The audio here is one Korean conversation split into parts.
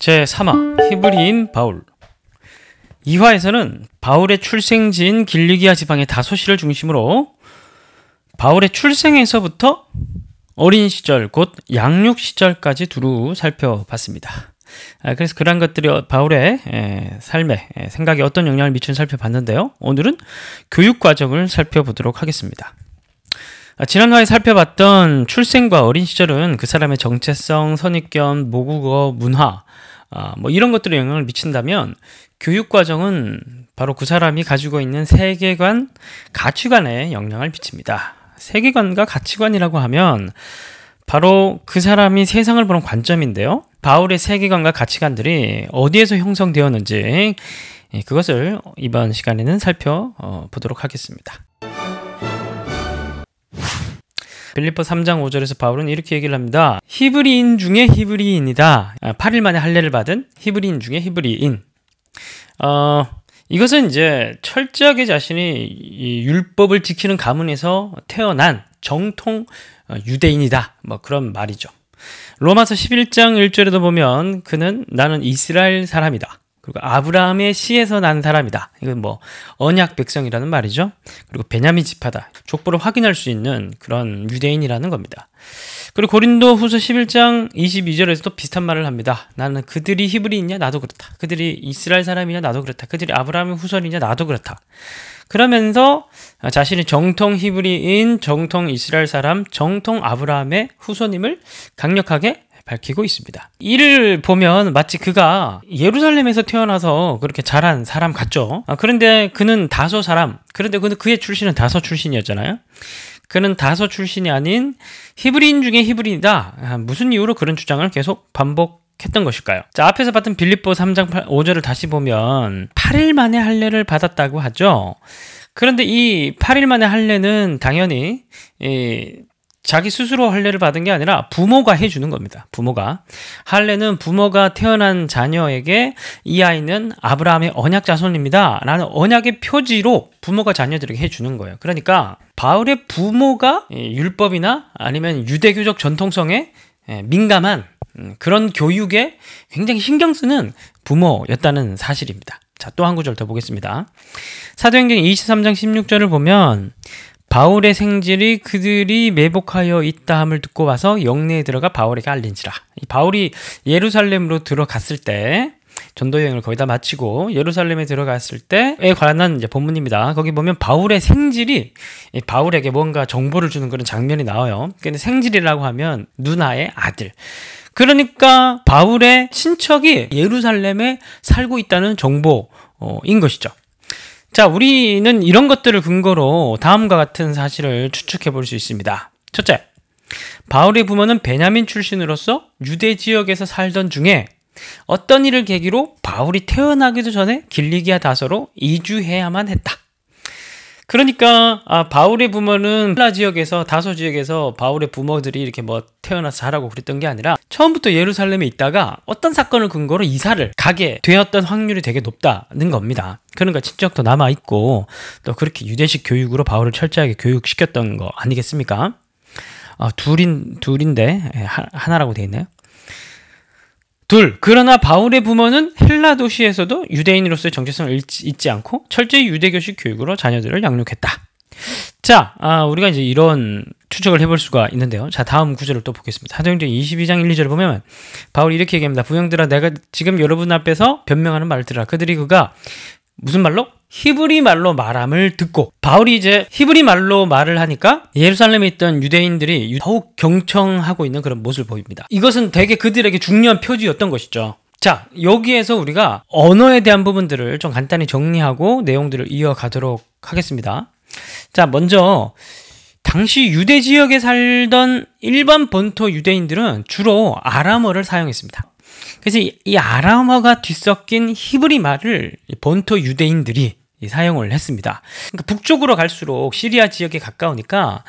제3화 히브리인 바울 2화에서는 바울의 출생지인 길리기아 지방의 다소시를 중심으로 바울의 출생에서부터 어린 시절 곧 양육 시절까지 두루 살펴봤습니다. 아, 그래서 그러한 것들이 어, 바울의 삶에 생각에 어떤 영향을 미친 살펴봤는데요. 오늘은 교육 과정을 살펴보도록 하겠습니다. 아, 지난화에 살펴봤던 출생과 어린 시절은 그 사람의 정체성, 선입견, 모국어, 문화, 아, 뭐 이런 것들이 영향을 미친다면 교육 과정은 바로 그 사람이 가지고 있는 세계관, 가치관에 영향을 미칩니다. 세계관과 가치관이라고 하면 바로 그 사람이 세상을 보는 관점인데요. 바울의 세계관과 가치관들이 어디에서 형성되었는지 예, 그것을 이번 시간에는 살펴보도록 어, 하겠습니다. 빌리퍼 3장 5절에서 바울은 이렇게 얘기를 합니다. 히브리인 중에 히브리인이다. 8일 아, 만에 할례를 받은 히브리인 중에 히브리인. 어, 이것은 이제 철저하게 자신이 율법을 지키는 가문에서 태어난 정통 어, 유대인이다. 뭐 그런 말이죠. 로마서 11장 1절에도 보면 그는 나는 이스라엘 사람이다. 그리고 아브라함의 시에서난 사람이다. 이건 뭐 언약 백성이라는 말이죠. 그리고 베냐민 지파다. 족보를 확인할 수 있는 그런 유대인이라는 겁니다. 그리고 고린도후서 11장 22절에서도 비슷한 말을 합니다. 나는 그들이 히브리인냐 나도 그렇다. 그들이 이스라엘 사람이냐 나도 그렇다. 그들이 아브라함의 후손이냐 나도 그렇다. 그러면서 자신이 정통 히브리인, 정통 이스라엘 사람, 정통 아브라함의 후손임을 강력하게 밝히고 있습니다. 이를 보면 마치 그가 예루살렘에서 태어나서 그렇게 자란 사람 같죠. 아, 그런데 그는 다소 사람, 그런데 그의 출신은 다소 출신이었잖아요. 그는 다소 출신이 아닌 히브리인 중에 히브리이다 아, 무슨 이유로 그런 주장을 계속 반복 했던 것일까요? 자, 앞에서 봤던 빌립보 3장 8, 5절을 다시 보면 8일 만에 할례를 받았다고 하죠. 그런데 이 8일 만에 할례는 당연히 이 자기 스스로 할례를 받은 게 아니라 부모가 해주는 겁니다. 부모가 할례는 부모가 태어난 자녀에게 이 아이는 아브라함의 언약 자손입니다라는 언약의 표지로 부모가 자녀들에게 해주는 거예요. 그러니까 바울의 부모가 예, 율법이나 아니면 유대교적 전통성에 예, 민감한 음, 그런 교육에 굉장히 신경 쓰는 부모였다는 사실입니다. 자, 또 한 구절 더 보겠습니다. 사도행전 23장 16절을 보면 바울의 생질이 그들이 매복하여 있다함을 듣고 와서 영내에 들어가 바울에게 알린지라. 바울이 예루살렘으로 들어갔을 때 전도 여행을 거의 다 마치고 예루살렘에 들어갔을 때에 관한 이제 본문입니다. 거기 보면 바울의 생질이 바울에게 뭔가 정보를 주는 그런 장면이 나와요. 근데 생질이라고 하면 누나의 아들. 그러니까 바울의 친척이 예루살렘에 살고 있다는 정보인 것이죠. 자, 우리는 이런 것들을 근거로 다음과 같은 사실을 추측해 볼 수 있습니다. 첫째, 바울의 부모는 베냐민 출신으로서 유대 지역에서 살던 중에 어떤 일을 계기로 바울이 태어나기도 전에 길리기아 다서로 이주해야만 했다. 그러니까 아 바울의 부모는 헬라 지역에서 다소 지역에서 바울의 부모들이 이렇게 뭐 태어나서 자라고 그랬던 게 아니라 처음부터 예루살렘에 있다가 어떤 사건을 근거로 이사를 가게 되었던 확률이 되게 높다는 겁니다. 그러니까 친척도 남아 있고 또 그렇게 유대식 교육으로 바울을 철저하게 교육시켰던 거 아니겠습니까? 아, 둘인 둘인데 예, 하나라고 돼있네요 둘, 그러나 바울의 부모는 헬라 도시에서도 유대인으로서의 정체성을 잊지 않고 철저히 유대교식 교육으로 자녀들을 양육했다. 자, 아, 우리가 이제 이런 추측을 해볼 수가 있는데요. 자, 다음 구절을 또 보겠습니다. 사도행전 22장 1, 2절을 보면 바울이 이렇게 얘기합니다. 부형들아, 내가 지금 여러분 앞에서 변명하는 말을 들으라. 그들이 그가 무슨 말로? 히브리 말로 말함을 듣고 바울이 이제 히브리 말로 말을 하니까 예루살렘에 있던 유대인들이 더욱 경청하고 있는 그런 모습을 보입니다. 이것은 되게 그들에게 중요한 표지였던 것이죠. 자, 여기에서 우리가 언어에 대한 부분들을 좀 간단히 정리하고 내용들을 이어가도록 하겠습니다. 자, 먼저 당시 유대 지역에 살던 일반 본토 유대인들은 주로 아람어를 사용했습니다. 그래서 이 아람어가 뒤섞인 히브리 말을 본토 유대인들이 사용을 했습니다. 그러니까 북쪽으로 갈수록 시리아 지역에 가까우니까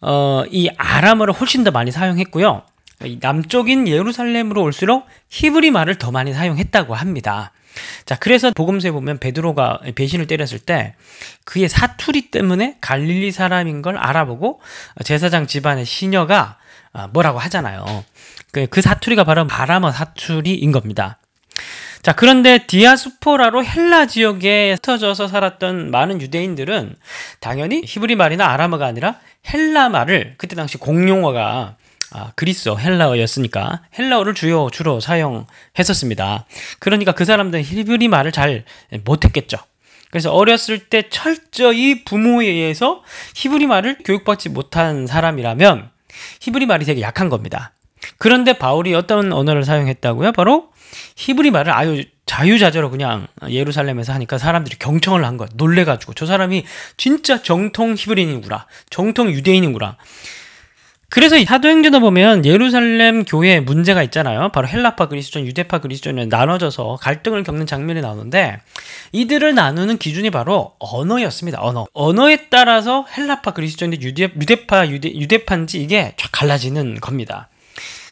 어, 이 아람어를 훨씬 더 많이 사용했고요. 남쪽인 예루살렘으로 올수록 히브리 말을 더 많이 사용했다고 합니다. 자, 그래서 복음서에 보면 베드로가 배신을 때렸을 때 그의 사투리 때문에 갈릴리 사람인 걸 알아보고 제사장 집안의 시녀가 아, 뭐라고 하잖아요. 그, 그 사투리가 바로 바람어 사투리인 겁니다. 자, 그런데 디아스포라로 헬라 지역에 흩어져서 살았던 많은 유대인들은 당연히 히브리 말이나 아람어가 아니라 헬라 말을 그때 당시 공용어가 아, 그리스어, 헬라어였으니까 헬라어를 주요 주로 사용했었습니다. 그러니까 그 사람들은 히브리 말을 잘 못했겠죠. 그래서 어렸을 때 철저히 부모에 의해서 히브리 말을 교육받지 못한 사람이라면 히브리 말이 되게 약한 겁니다. 그런데 바울이 어떤 언어를 사용했다고요? 바로 히브리 말을 아유 자유자재로 그냥 예루살렘에서 하니까 사람들이 경청을 한 거야. 놀래가지고 저 사람이 진짜 정통 히브리인구나 정통 유대인인구나 그래서 사도행전을 보면 예루살렘 교회에 문제가 있잖아요. 바로 헬라파 그리스도 유대파 그리스도인이 나눠져서 갈등을 겪는 장면이 나오는데 이들을 나누는 기준이 바로 언어였습니다. 언어. 언어에 따라서 헬라파 그리스도인데 유대, 유대파 유대, 유대파인지 이게 쫙 갈라지는 겁니다.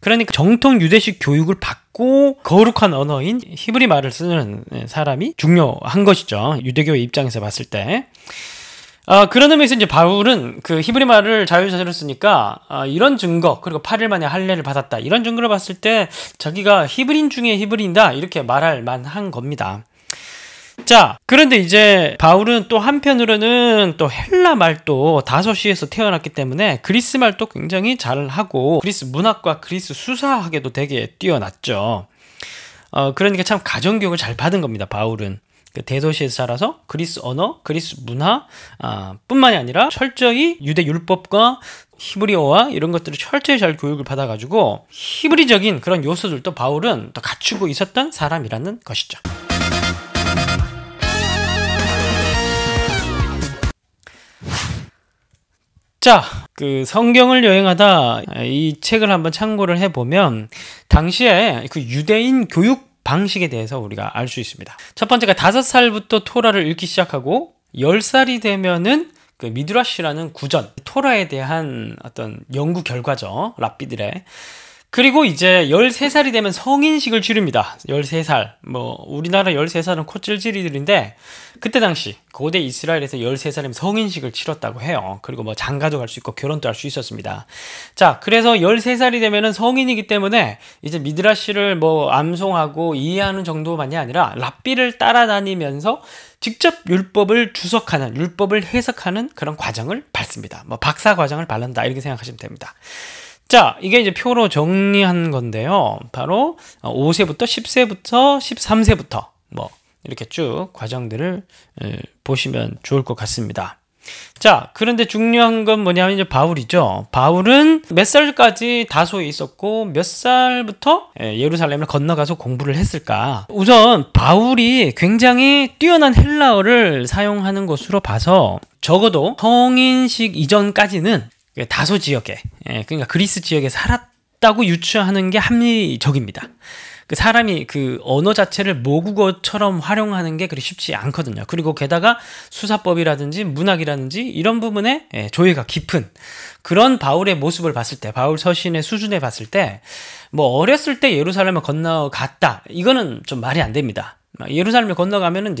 그러니까 정통 유대식 교육을 받고 거룩한 언어인 히브리 말을 쓰는 사람이 중요한 것이죠. 유대교의 입장에서 봤을 때. 아, 그런 의미에서 이제 바울은 그 히브리 말을 자유자재로 쓰니까 아, 이런 증거 그리고 8일 만에 할례를 받았다 이런 증거를 봤을 때 자기가 히브린 중에 히브린인다 이렇게 말할 만한 겁니다. 진 그런데 이제 바울은 또 한편으로는 또 헬라 말도 다섯시에서 태어났기 때문에 그리스 말도 굉장히 잘 하고 그리스 문학과 그리스 수사학에도 되게 뛰어났죠. 어, 그러니까 참 가정교육을 잘 받은 겁니다. 바울은. 그 대도시에서 자라서 그리스 언어, 그리스 문화 아, 뿐만이 아니라 철저히 유대 율법과 히브리어와 이런 것들을 철저히 잘 교육을 받아가지고 히브리적인 그런 요소들도 바울은 더 갖추고 있었던 사람이라는 것이죠. 자, 그 성경을 여행하다 이 책을 한번 참고를 해보면 당시에 그 유대인 교육 방식에 대해서 우리가 알 수 있습니다. 첫 번째가 다섯 살부터 토라를 읽기 시작하고 열 살이 되면은 그 미드라시라는 구전, 토라에 대한 어떤 연구 결과죠. 랍비들의. 그리고 이제 13살이 되면 성인식을 치릅니다. 13살. 뭐, 우리나라 13살은 코찔찔이들인데, 그때 당시, 고대 이스라엘에서 13살이면 성인식을 치렀다고 해요. 그리고 뭐, 장가도 갈 수 있고, 결혼도 할 수 있었습니다. 자, 그래서 13살이 되면은 성인이기 때문에, 이제 미드라시를 뭐, 암송하고 이해하는 정도만이 아니라, 랍비를 따라다니면서, 직접 율법을 주석하는, 율법을 해석하는 그런 과정을 밟습니다. 뭐, 박사 과정을 밟는다. 이렇게 생각하시면 됩니다. 자, 이게 이제 표로 정리한 건데요. 바로 5세부터 어, 10세부터 13세부터 뭐 이렇게 쭉 과정들을 보시면 좋을 것 같습니다. 자, 그런데 중요한 건 뭐냐면 이제 바울이죠. 바울은 몇 살까지 다소 있었고 몇 살부터 예루살렘을 건너가서 공부를 했을까? 우선 바울이 굉장히 뛰어난 헬라어를 사용하는 것으로 봐서 적어도 성인식 이전까지는 예, 다소 지역에 예, 그러니까 그리스 지역에 살았다고 유추하는 게 합리적입니다. 그 사람이 그 언어 자체를 모국어처럼 활용하는 게 그리 쉽지 않거든요. 그리고 게다가 수사법이라든지 문학이라든지 이런 부분에 예, 조예가 깊은 그런 바울의 모습을 봤을 때, 바울 서신의 수준에 봤을 때, 뭐 어렸을 때 예루살렘을 건너갔다. 이거는 좀 말이 안 됩니다. 예루살렘을 건너가면은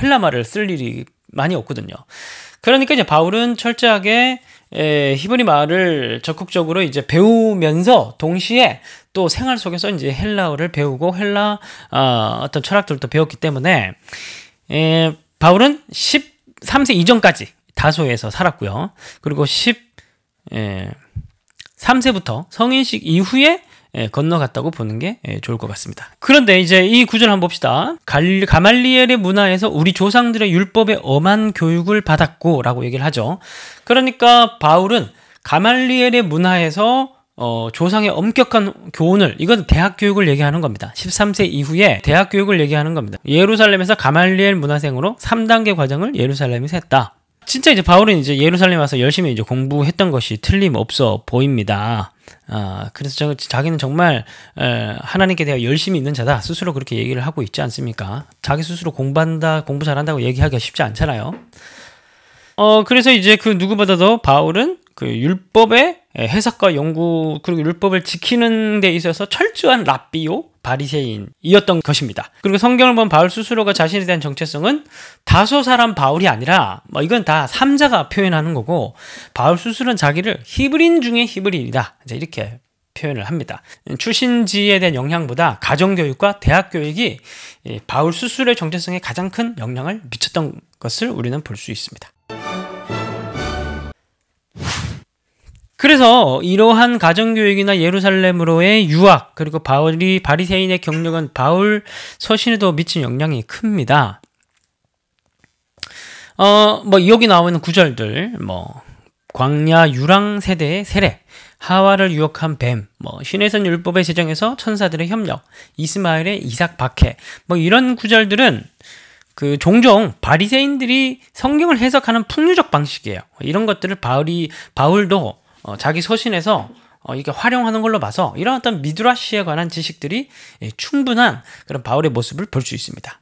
헬라말을 쓸 일이 많이 없거든요. 그러니까 이제 바울은 철저하게 에, 예, 히브리 말을 적극적으로 이제 배우면서 동시에 또 생활 속에서 이제 헬라어를 배우고 헬라 어, 어떤 철학들도 배웠기 때문에 에, 예, 바울은 13세 이전까지 다소에서 살았고요. 그리고 10 에, 예, 3세부터 성인식 이후에 예, 건너갔다고 보는 게 예, 좋을 것 같습니다. 그런데 이제 이 구절 한번 봅시다. 가말리엘의 문화에서 우리 조상들의 율법에 엄한 교육을 받았고 라고 얘기를 하죠. 그러니까 바울은 가말리엘의 문화에서 어, 조상의 엄격한 교훈을 이건 대학 교육을 얘기하는 겁니다. 13세 이후에 대학 교육을 얘기하는 겁니다. 예루살렘에서 가말리엘 문화생으로 3단계 과정을 예루살렘에서 했다. 진짜 이제 바울은 이제 예루살렘 와서 열심히 이제 공부했던 것이 틀림없어 보입니다. 아, 그래서 저, 자기는 정말 에, 하나님께 대하여 열심히 있는 자다. 스스로 그렇게 얘기를 하고 있지 않습니까? 자기 스스로 공부한다, 공부 잘한다고 얘기하기가 쉽지 않잖아요. 어, 그래서 이제 그 누구보다도 바울은 그율법에 예, 해석과 연구 그리고 율법을 지키는 데 있어서 철저한 랍비요 바리새인이었던 것입니다. 그리고 성경을 본 바울 스스로가 자신에 대한 정체성은 다소 사람 바울이 아니라 뭐 이건 다 삼자가 표현하는 거고 바울 스스로는 자기를 히브린 중에 히브린이다. 이제 이렇게 표현을 합니다. 출신지에 대한 영향보다 가정교육과 대학교육이 바울 스스로의 정체성에 가장 큰 영향을 미쳤던 것을 우리는 볼 수 있습니다. 그래서 이러한 가정교육이나 예루살렘으로의 유학 그리고 바울이 바리새인의 경력은 바울 서신에도 미친 영향이 큽니다. 어, 뭐 여기 나오는 구절들 뭐 광야 유랑 세대의 세례, 하와를 유혹한 뱀, 뭐 신해선 율법의 제정에서 천사들의 협력, 이스마엘의 이삭 박해, 뭐 이런 구절들은 그 종종 바리새인들이 성경을 해석하는 풍류적 방식이에요. 이런 것들을 바울이 바울도 어, 자기 서신에서 어, 이렇게 활용하는 걸로 봐서 이런 어떤 미드라시에 관한 지식들이 예, 충분한 그런 바울의 모습을 볼 수 있습니다.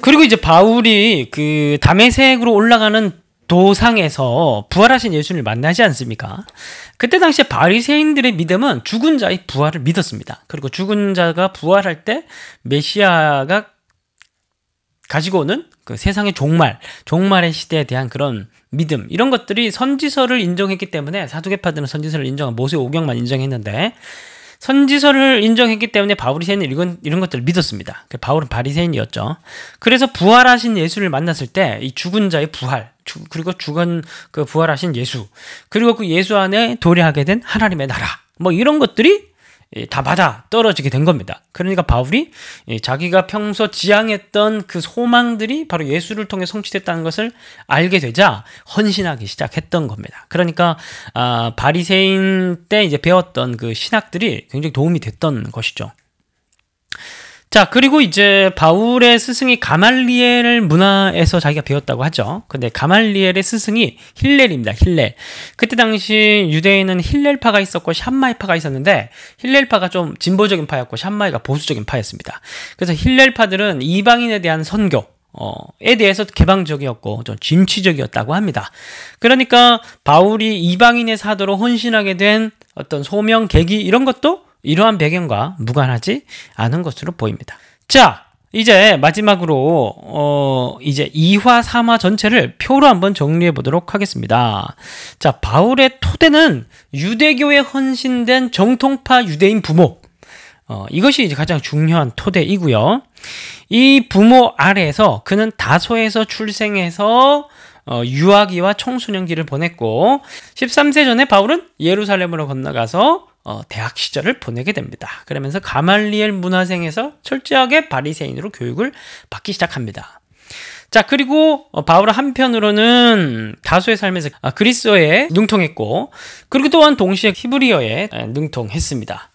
그리고 이제 바울이 그 담에색으로 올라가는 도상에서 부활하신 예수님을 만나지 않습니까? 그때 당시에 바리새인들의 믿음은 죽은 자의 부활을 믿었습니다. 그리고 죽은 자가 부활할 때 메시아가 가지고 오는 그 세상의 종말, 종말의 시대에 대한 그런 믿음 이런 것들이 선지서를 인정했기 때문에 사두개파들은 선지서를 인정한 모세 오경만 인정했는데 선지서를 인정했기 때문에 바울이새은 이런, 이런 것들을 믿었습니다. 그 바울은 바리새인이었죠. 그래서 부활하신 예수를 만났을 때 이 죽은 자의 부활, 주, 그리고 죽은 그 부활하신 예수, 그리고 그 예수 안에 도래하게 된 하나님의 나라, 뭐 이런 것들이 예, 다 받아 떨어지게 된 겁니다. 그러니까 바울이 예, 자기가 평소 지향했던 그 소망들이 바로 예수를 통해 성취됐다는 것을 알게 되자 헌신하기 시작했던 겁니다. 그러니까 아, 바리새인 때 이제 배웠던 그 신학들이 굉장히 도움이 됐던 것이죠. 자, 그리고 이제 바울의 스승이 가말리엘 문화에서 자기가 배웠다고 하죠. 근데 가말리엘의 스승이 힐렐입니다. 힐렐. 그때 당시 유대인은 힐렐파가 있었고 샴마이파가 있었는데 힐렐파가 좀 진보적인 파였고 샴마이가 보수적인 파였습니다. 그래서 힐렐파들은 이방인에 대한 선교, 어, 에 대해서 개방적이었고 좀 진취적이었다고 합니다. 그러니까 바울이 이방인의 사도로 헌신하게 된 어떤 소명, 계기 이런 것도 이러한 배경과 무관하지 않은 것으로 보입니다. 자, 이제 마지막으로 어 이제 2화 3화 전체를 표로 한번 정리해 보도록 하겠습니다. 자, 바울의 토대는 유대교에 헌신된 정통파 유대인 부모. 어 이것이 이제 가장 중요한 토대이고요. 이 부모 아래에서 그는 다소에서 출생해서 어, 유아기와 청소년기를 보냈고 13세 전에 바울은 예루살렘으로 건너가서 어, 대학 시절을 보내게 됩니다. 그러면서 가말리엘 문화생에서 철저하게 바리새인으로 교육을 받기 시작합니다. 자 그리고 어, 바울은 한편으로는 다수의 삶에서 아, 그리스어에 능통했고 그리고 또한 동시에 히브리어에 능통했습니다.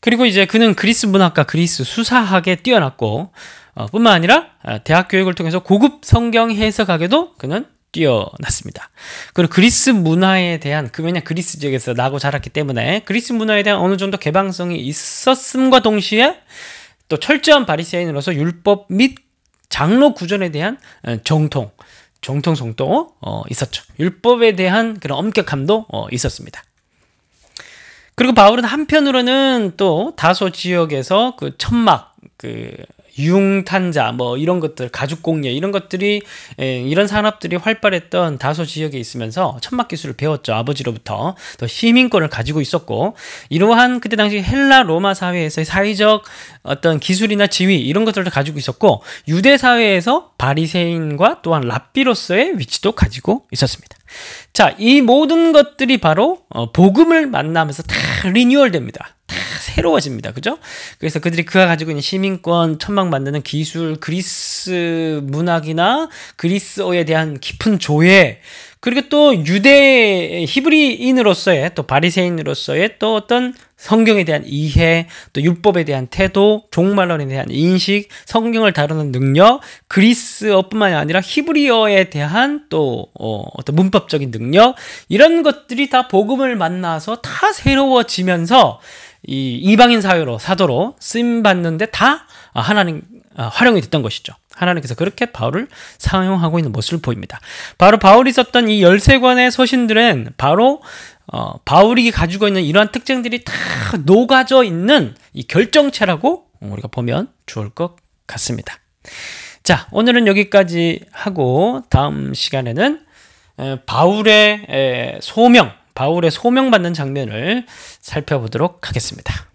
그리고 이제 그는 그리스 문학과 그리스 수사학에 뛰어났고 어, 뿐만 아니라 아, 대학 교육을 통해서 고급 성경 해석학에도 그는 뛰어났습니다. 그리고 그리스 문화에 대한 그 왜냐 그리스 지역에서 나고 자랐기 때문에 그리스 문화에 대한 어느 정도 개방성이 있었음과 동시에 또 철저한 바리새인으로서 율법 및 장로 구전에 대한 어, 정통 정통성도 어, 있었죠. 율법에 대한 그런 엄격함도 어, 있었습니다. 그리고 바울은 한편으로는 또 다소 지역에서 그 천막 그 융탄자 뭐 이런 것들 가죽공예 이런 것들이 에, 예, 이런 산업들이 활발했던 다소 지역에 있으면서 천막 기술을 배웠죠 아버지로부터 또 시민권을 가지고 있었고 이러한 그때 당시 헬라 로마 사회에서의 사회적 어떤 기술이나 지위 이런 것들도 가지고 있었고 유대 사회에서 바리새인과 또한 랍비로서의 위치도 가지고 있었습니다. 자, 이 모든 것들이 바로 어, 복음을 만나면서 다 리뉴얼됩니다. 새로워집니다. 그죠? 그래서 그들이 그가 가지고 있는 시민권 천막 만드는 기술, 그리스 문학이나 그리스어에 대한 깊은 조예, 그리고 또 유대 히브리인으로서의 또 바리새인으로서의 또 어떤 성경에 대한 이해, 또 율법에 대한 태도, 종말론에 대한 인식, 성경을 다루는 능력, 그리스어뿐만 아니라 히브리어에 대한 또 어, 떤 문법적인 능력 이런 것들이 다 복음을 만나서 다 새로워지면서 이 이방인 사회로 사도로 쓰임 받는데 다 아, 하나님 아, 활용이 됐던 것이죠. 하나님께서 그렇게 바울을 사용하고 있는 모습을 보입니다. 바로 바울이 썼던 이열세관의 서신들은 바로 어, 바울이 가지고 있는 이러한 특징들이 다 녹아져 있는 이 결정체라고 우리가 보면 좋을 것 같습니다. 자, 오늘은 여기까지 하고 다음 시간에는 바울의 소명, 바울의 소명받는 장면을 살펴보도록 하겠습니다.